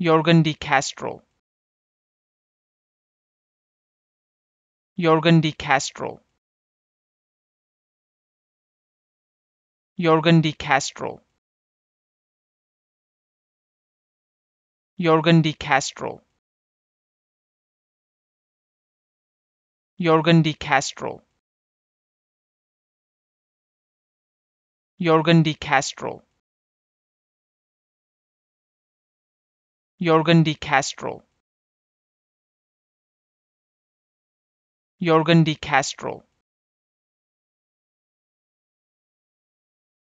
Jorgen de Castro. Jorgen de Castro. Jorgen de Castro. Jorgen de Castro. Jorgen de Castro. Jorgen de Castro. Jorgen de Castro. Jorgen de Castro.